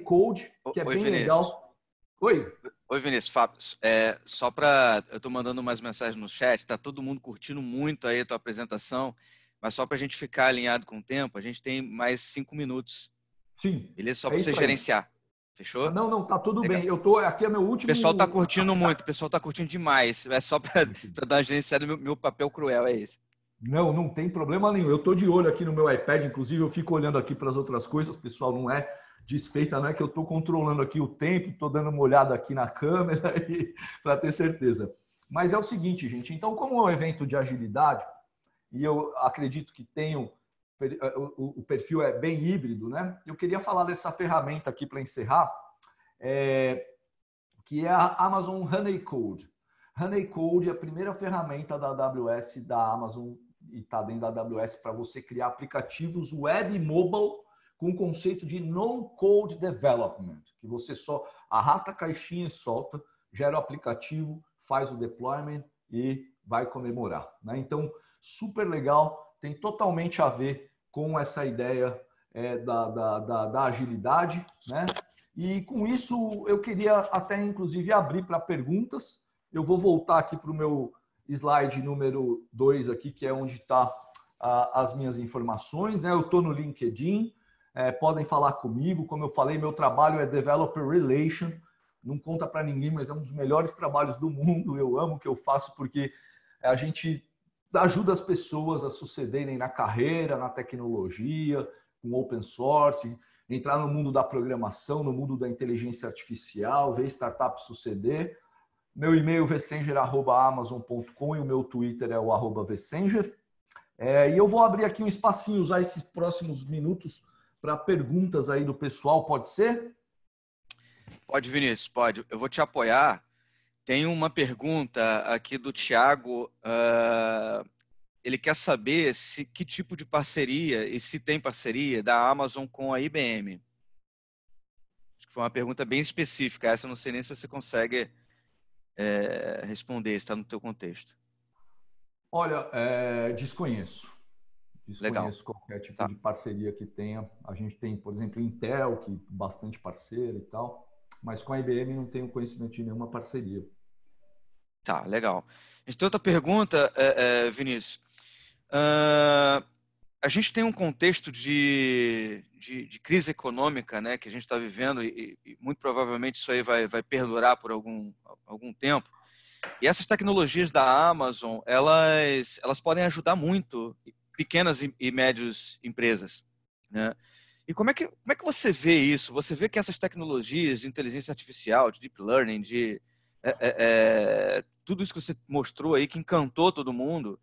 Code que é oi, bem Vinícius. legal. Oi. Oi, Vinícius, Fábio, é, só para. Eu estou mandando umas mensagens no chat, está todo mundo curtindo muito aí a tua apresentação, mas só para a gente ficar alinhado com o tempo, a gente tem mais cinco minutos. Sim. Beleza? Só é para você aí. gerenciar. Fechou? Ah, não, não, tá tudo Legal. bem. Eu tô aqui é meu último. O pessoal tá curtindo tá. muito, o pessoal tá curtindo demais. É só para dar uma gerenciada, meu, meu papel cruel é esse. Não, não tem problema nenhum. Eu tô de olho aqui no meu iPad, inclusive eu fico olhando aqui para as outras coisas, pessoal, não é desfeita, não é que eu estou controlando aqui o tempo, estou dando uma olhada aqui na câmera para ter certeza. Mas é o seguinte, gente, então como é um evento de agilidade, e eu acredito que tenho, eh, o perfil é bem híbrido, né? Eu queria falar dessa ferramenta aqui para encerrar, é, que é a Amazon Honey Code é a primeira ferramenta da AWS, da Amazon, e está dentro da AWS para você criar aplicativos web mobile com o conceito de non-code development, que você só arrasta a caixinha e solta, gera o aplicativo, faz o deployment e vai comemorar. Né? Então, super legal, tem totalmente a ver com essa ideia é, da, da, da, da, agilidade. Né? E com isso, eu queria até inclusive abrir para perguntas. Eu vou voltar aqui para o meu slide número 2 aqui, que é onde está ah, as minhas informações. Né? Eu estou no LinkedIn, é, podem falar comigo. Como eu falei, meu trabalho é Developer Relation. Não conta para ninguém, mas é um dos melhores trabalhos do mundo. Eu amo o que eu faço porque é, a gente ajuda as pessoas a sucederem na carreira, na tecnologia, com open source, entrar no mundo da programação, no mundo da inteligência artificial, ver startup suceder. Meu e-mail vcenger@amazon.com e o meu Twitter é o arroba vcenger. É, e eu vou abrir aqui um espacinho, usar esses próximos minutos para perguntas aí do pessoal, pode ser? Pode, Vinícius, pode. Eu vou te apoiar. Tem uma pergunta aqui do Tiago. Uh, ah, ele quer saber se que tipo de parceria e se tem parceria da Amazon com a IBM. Acho que foi uma pergunta bem específica. Essa eu não sei nem se você consegue é, responder, está no teu contexto. Olha, é, desconheço. Desconheço Legal. qualquer tipo tá. de parceria que tenha. A gente tem, por exemplo, Intel, que é bastante parceira e tal, mas com a IBM não tenho conhecimento de nenhuma parceria. Tá, legal. A gente tem outra pergunta, é, é, Vinícius. Uh, a gente tem um contexto de, de, de, crise econômica né, que a gente está vivendo e, e, muito provavelmente isso aí vai, vai perdurar por algum, algum tempo. E essas tecnologias da Amazon, elas, elas podem ajudar muito pequenas e, e médias empresas. Né? E como é, que, como é que você vê isso? Você vê que essas tecnologias de inteligência artificial, de deep learning, de é, é, é, tudo isso que você mostrou aí, que encantou todo mundo,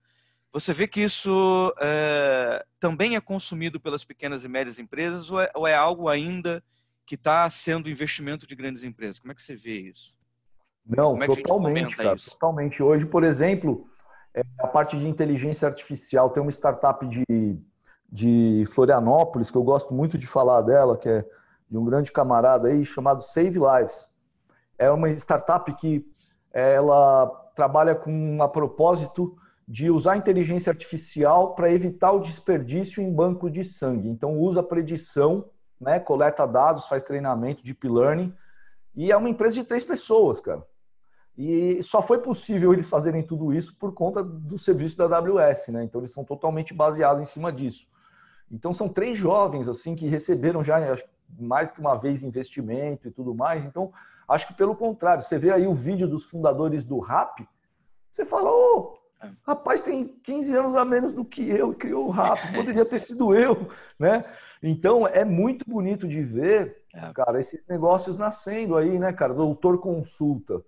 você vê que isso é, também é consumido pelas pequenas e médias empresas ou é, ou é algo ainda que está sendo investimento de grandes empresas? Como é que você vê isso? Não, é totalmente, cara. Isso? Totalmente. Hoje, por exemplo, é, a parte de inteligência artificial, tem uma startup de, de Florianópolis, que eu gosto muito de falar dela, que é de um grande camarada aí, chamado Save Lives. É uma startup que é, ela trabalha com a propósito de usar a inteligência artificial para evitar o desperdício em banco de sangue. Então, usa predição, né, coleta dados, faz treinamento, deep learning, e é uma empresa de três pessoas, cara. E só foi possível eles fazerem tudo isso por conta do serviço da AWS, né? Então eles são totalmente baseados em cima disso. Então são três jovens assim que receberam já mais que uma vez investimento e tudo mais. Então acho que pelo contrário, você vê aí o vídeo dos fundadores do Rap, você fala, ô, oh, rapaz tem 15 anos a menos do que eu e criou o Rap, poderia ter sido eu, né? Então é muito bonito de ver, é. cara, esses negócios nascendo aí, né, cara? Doutor consulta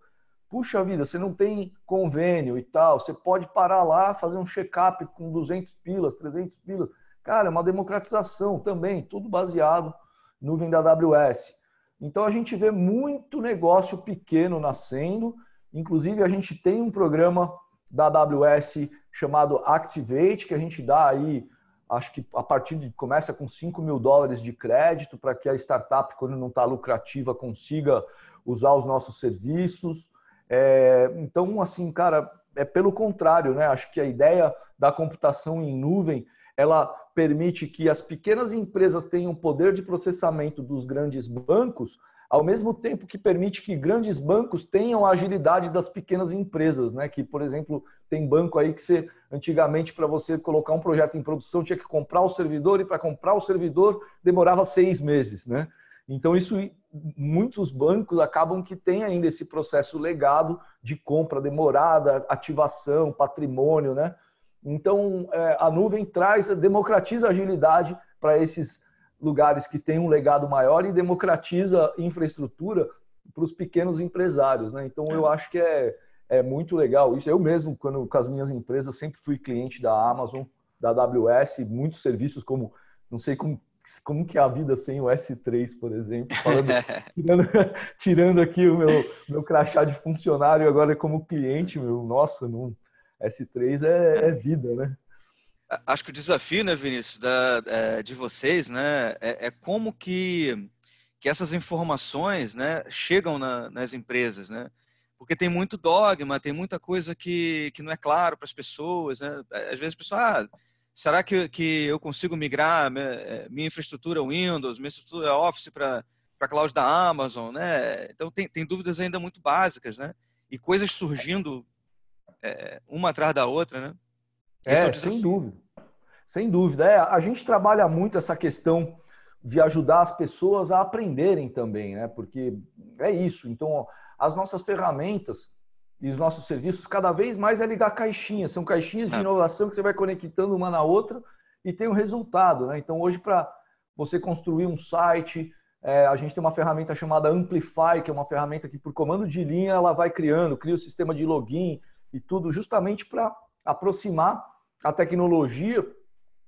puxa vida, você não tem convênio e tal, você pode parar lá, fazer um check-up com 200 pilas, 300 pilas. Cara, é uma democratização também, tudo baseado no nuvem da AWS. Então a gente vê muito negócio pequeno nascendo, inclusive a gente tem um programa da AWS chamado Activate, que a gente dá aí, acho que a partir de, começa com 5 mil dólares de crédito para que a startup, quando não está lucrativa, consiga usar os nossos serviços. É, então, assim, cara, é pelo contrário, né? Acho que a ideia da computação em nuvem ela permite que as pequenas empresas tenham poder de processamento dos grandes bancos, ao mesmo tempo que permite que grandes bancos tenham a agilidade das pequenas empresas, né? Que, por exemplo, tem banco aí que você, antigamente, para você colocar um projeto em produção, tinha que comprar o servidor, e para comprar o servidor demorava seis meses, né? Então, isso muitos bancos acabam que têm ainda esse processo legado de compra demorada, ativação, patrimônio, né? Então, é, a nuvem traz, democratiza a agilidade para esses lugares que têm um legado maior e democratiza a infraestrutura para os pequenos empresários. Né? Então, eu acho que é, é muito legal isso. Eu mesmo, quando com as minhas empresas, sempre fui cliente da Amazon, da AWS, muitos serviços como, não sei como como que é a vida sem o S3, por exemplo, Falando, tirando, tirando, aqui o meu, meu crachá de funcionário agora como cliente, meu, nossa, não, S3 é, é vida, né? Acho que o desafio, né, Vinícius, da, é, de vocês, né, é, é, como que, que essas informações, né, chegam na, nas empresas, né? Porque tem muito dogma, tem muita coisa que, que não é claro para as pessoas, né? Às vezes a pessoa, ah, Será que, que eu consigo migrar minha, eh, minha infraestrutura Windows, minha infraestrutura Office para a cloud da Amazon? Né? Então, tem, tem dúvidas ainda muito básicas, né? E coisas surgindo é, uma atrás da outra, né? é, é sem dúvida. Sem dúvida. É, a gente trabalha muito essa questão de ajudar as pessoas a aprenderem também, né? Porque é isso. Então, as nossas ferramentas, e os nossos serviços cada vez mais é ligar caixinhas. São caixinhas de é. inovação que você vai conectando uma na outra e tem um resultado. Né? Então, hoje, para você construir um site, é, a gente tem uma ferramenta chamada Amplify, que é uma ferramenta que, por comando de linha, ela vai criando, cria o sistema de login e tudo, justamente para aproximar a tecnologia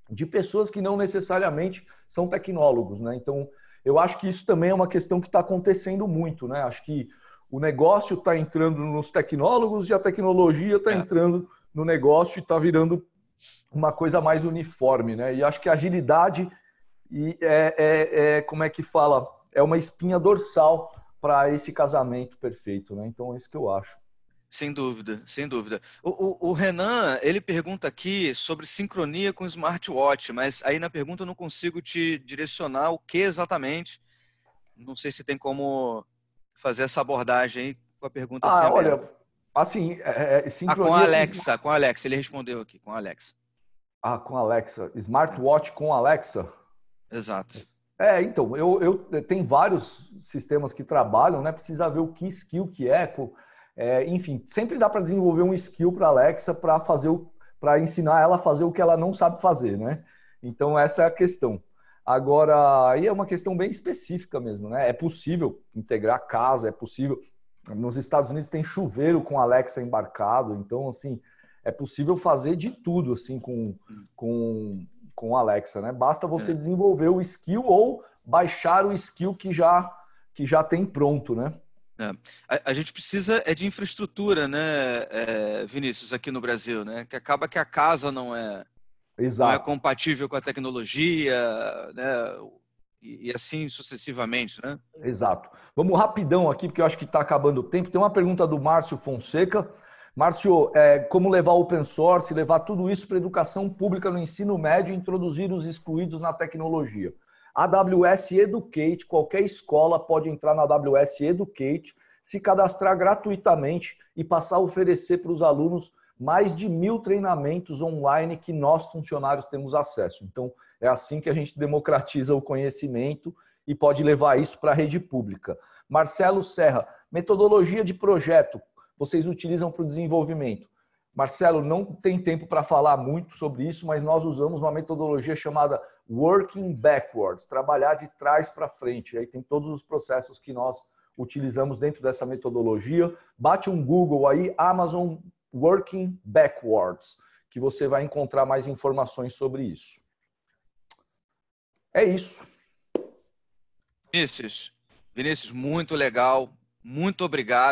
de pessoas que não necessariamente são tecnólogos. Né? Então, eu acho que isso também é uma questão que está acontecendo muito. Né? Acho que o negócio está entrando nos tecnólogos e a tecnologia está é. entrando no negócio e está virando uma coisa mais uniforme, né? E acho que a agilidade e é, é, é, como é que fala é uma espinha dorsal para esse casamento perfeito, né? Então é isso que eu acho. Sem dúvida, sem dúvida. O, o, o, Renan, ele pergunta aqui sobre sincronia com smartwatch, mas aí na pergunta eu não consigo te direcionar o que exatamente. Não sei se tem como fazer essa abordagem aí com a pergunta ah, assim, olha, aberta. assim, é, é ah, com a Alexa, com a Alexa, ele respondeu aqui, com a Alexa. Ah, com a Alexa, smartwatch com a Alexa. Exato. É, então, eu, eu eh, tem vários sistemas que trabalham, né? Precisa ver o que skill que é, é enfim, sempre dá para desenvolver um skill para a Alexa para fazer para ensinar ela a fazer o que ela não sabe fazer, né? Então essa é a questão. Agora, aí é uma questão bem específica mesmo, né? É possível integrar casa, é possível. Nos Estados Unidos tem chuveiro com Alexa embarcado, então, assim, é possível fazer de tudo, assim, com, com, com Alexa, né? Basta você é. desenvolver o skill ou baixar o skill que já, que já tem pronto, né? É. A, a, gente precisa é de infraestrutura, né, é, Vinícius, aqui no Brasil, né? Que acaba que a casa não é Exato. não é compatível com a tecnologia, né? E, assim sucessivamente, né? Exato. Vamos rapidão aqui, porque eu acho que está acabando o tempo. Tem uma pergunta do Márcio Fonseca. Márcio, é, como levar open source, levar tudo isso para a educação pública no ensino médio e introduzir os excluídos na tecnologia? AWS Educate, qualquer escola pode entrar na AWS Educate, se cadastrar gratuitamente e passar a oferecer para os alunos mais de mil treinamentos online que nós, funcionários, temos acesso. Então, é assim que a gente democratiza o conhecimento e pode levar isso para a rede pública. Marcelo Serra, metodologia de projeto vocês utilizam para o desenvolvimento. Marcelo, não tem tempo para falar muito sobre isso, mas nós usamos uma metodologia chamada Working Backwards, trabalhar de trás para frente. aí tem todos os processos que nós utilizamos dentro dessa metodologia. Bate um Google aí, Amazon Working Backwards, que você vai encontrar mais informações sobre isso. É isso. Vinícius, Vinícius, muito legal. Muito obrigado.